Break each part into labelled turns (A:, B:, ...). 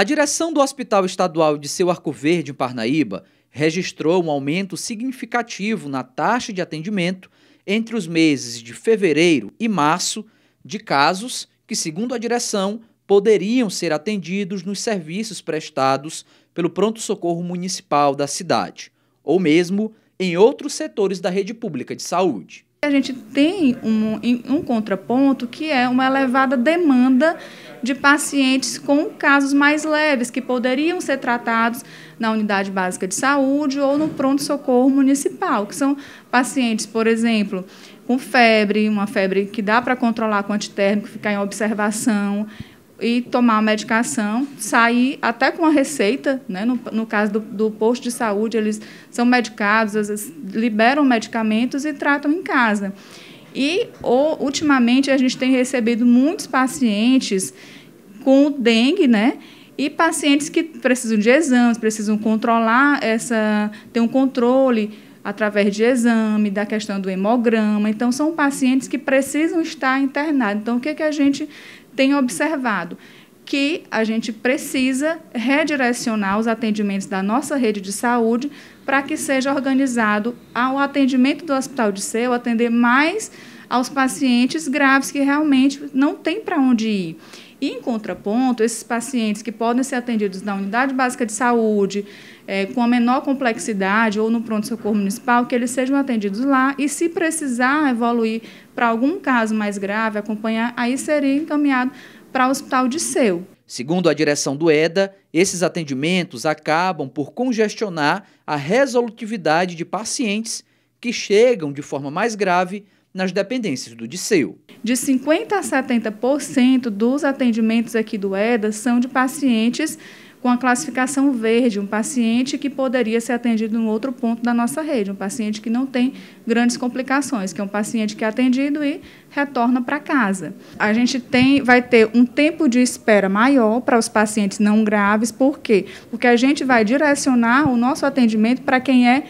A: A direção do Hospital Estadual de Seu Arco Verde, em Parnaíba, registrou um aumento significativo na taxa de atendimento entre os meses de fevereiro e março de casos que, segundo a direção, poderiam ser atendidos nos serviços prestados pelo pronto-socorro municipal da cidade, ou mesmo em outros setores da rede pública de saúde.
B: A gente tem um, um contraponto que é uma elevada demanda de pacientes com casos mais leves, que poderiam ser tratados na unidade básica de saúde ou no pronto-socorro municipal, que são pacientes, por exemplo, com febre, uma febre que dá para controlar com antitérmico, ficar em observação, e tomar a medicação, sair até com a receita, né? no, no caso do, do, posto de saúde, eles são medicados, às vezes liberam medicamentos e tratam em casa. E ou, ultimamente a gente tem recebido muitos pacientes com dengue, né? E pacientes que precisam de exames, precisam controlar essa, ter um controle através de exame, da questão do hemograma. Então, são pacientes que precisam estar internados. Então, o que, que a gente tem observado que a gente precisa redirecionar os atendimentos da nossa rede de saúde para que seja organizado ao atendimento do hospital de seu, atender mais aos pacientes graves que realmente não tem para onde ir. E, em contraponto, esses pacientes que podem ser atendidos na unidade básica de saúde, é, com a menor complexidade ou no pronto-socorro municipal, que eles sejam atendidos lá e, se precisar evoluir para algum caso mais grave, acompanhar, aí seria encaminhado para o hospital de seu.
A: Segundo a direção do EDA, esses atendimentos acabam por congestionar a resolutividade de pacientes que chegam de forma mais grave nas dependências do DICEU.
B: De 50% a 70% dos atendimentos aqui do EDA são de pacientes com a classificação verde, um paciente que poderia ser atendido em outro ponto da nossa rede, um paciente que não tem grandes complicações, que é um paciente que é atendido e retorna para casa. A gente tem, vai ter um tempo de espera maior para os pacientes não graves, por quê? Porque a gente vai direcionar o nosso atendimento para quem é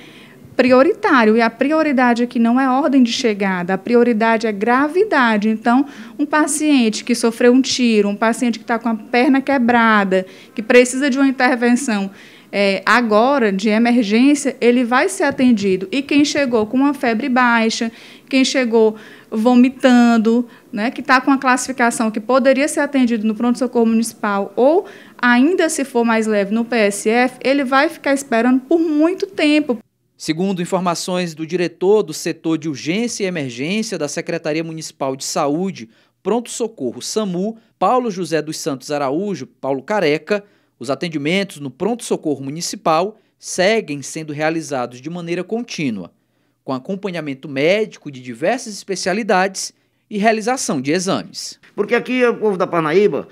B: prioritário. E a prioridade aqui não é ordem de chegada, a prioridade é gravidade. Então, um paciente que sofreu um tiro, um paciente que está com a perna quebrada, que precisa de uma intervenção é, agora, de emergência, ele vai ser atendido. E quem chegou com uma febre baixa, quem chegou vomitando, né, que está com a classificação que poderia ser atendido no pronto-socorro municipal ou ainda se for mais leve no PSF, ele vai ficar esperando por muito tempo.
A: Segundo informações do diretor do setor de urgência e emergência da Secretaria Municipal de Saúde, Pronto Socorro SAMU, Paulo José dos Santos Araújo, Paulo Careca, os atendimentos no Pronto Socorro Municipal seguem sendo realizados de maneira contínua, com acompanhamento médico de diversas especialidades e
C: realização de exames. Porque aqui o povo da Parnaíba,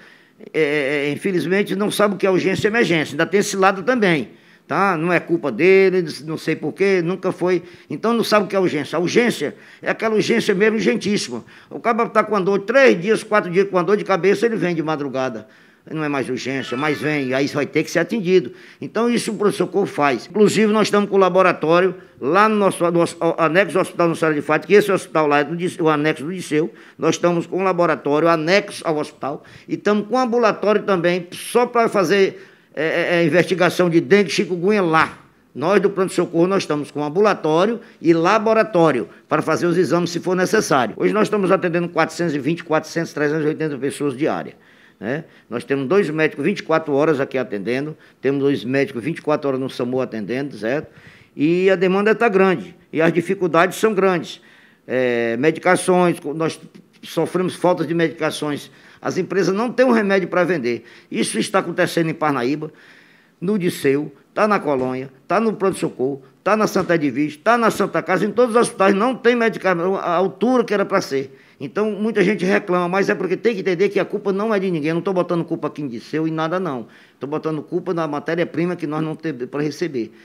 C: é, é, é infelizmente, não sabe o que é urgência e emergência, ainda tem esse lado também tá? Não é culpa dele, não sei porquê, nunca foi. Então não sabe o que é urgência. A urgência é aquela urgência mesmo urgentíssima. O cara está com a dor três dias, quatro dias com a dor de cabeça, ele vem de madrugada. Não é mais urgência, mas vem, aí vai ter que ser atendido. Então, isso o professor socorro faz. Inclusive, nós estamos com o laboratório lá no nosso, nosso anexo do Hospital Nacional de Fátima, que esse hospital lá é do, o anexo do Liceu, nós estamos com o laboratório anexo ao hospital e estamos com o ambulatório também, só para fazer é, é, é investigação de dengue, chikungunya lá. Nós do pronto-socorro nós estamos com ambulatório e laboratório para fazer os exames se for necessário. Hoje nós estamos atendendo 420, 400, 380 pessoas diárias. Né? Nós temos dois médicos 24 horas aqui atendendo, temos dois médicos 24 horas no SAMU atendendo, certo? E a demanda está grande e as dificuldades são grandes. É, medicações, nós sofremos falta de medicações. As empresas não têm um remédio para vender. Isso está acontecendo em Parnaíba, no Disseu, está na Colônia, está no pronto-socorro, está na Santa Edivis, está na Santa Casa, em todos os hospitais não tem medicamento, a altura que era para ser. Então, muita gente reclama, mas é porque tem que entender que a culpa não é de ninguém. Eu não estou botando culpa aqui em Disseu e nada, não. Estou botando culpa na matéria-prima que nós não temos para receber.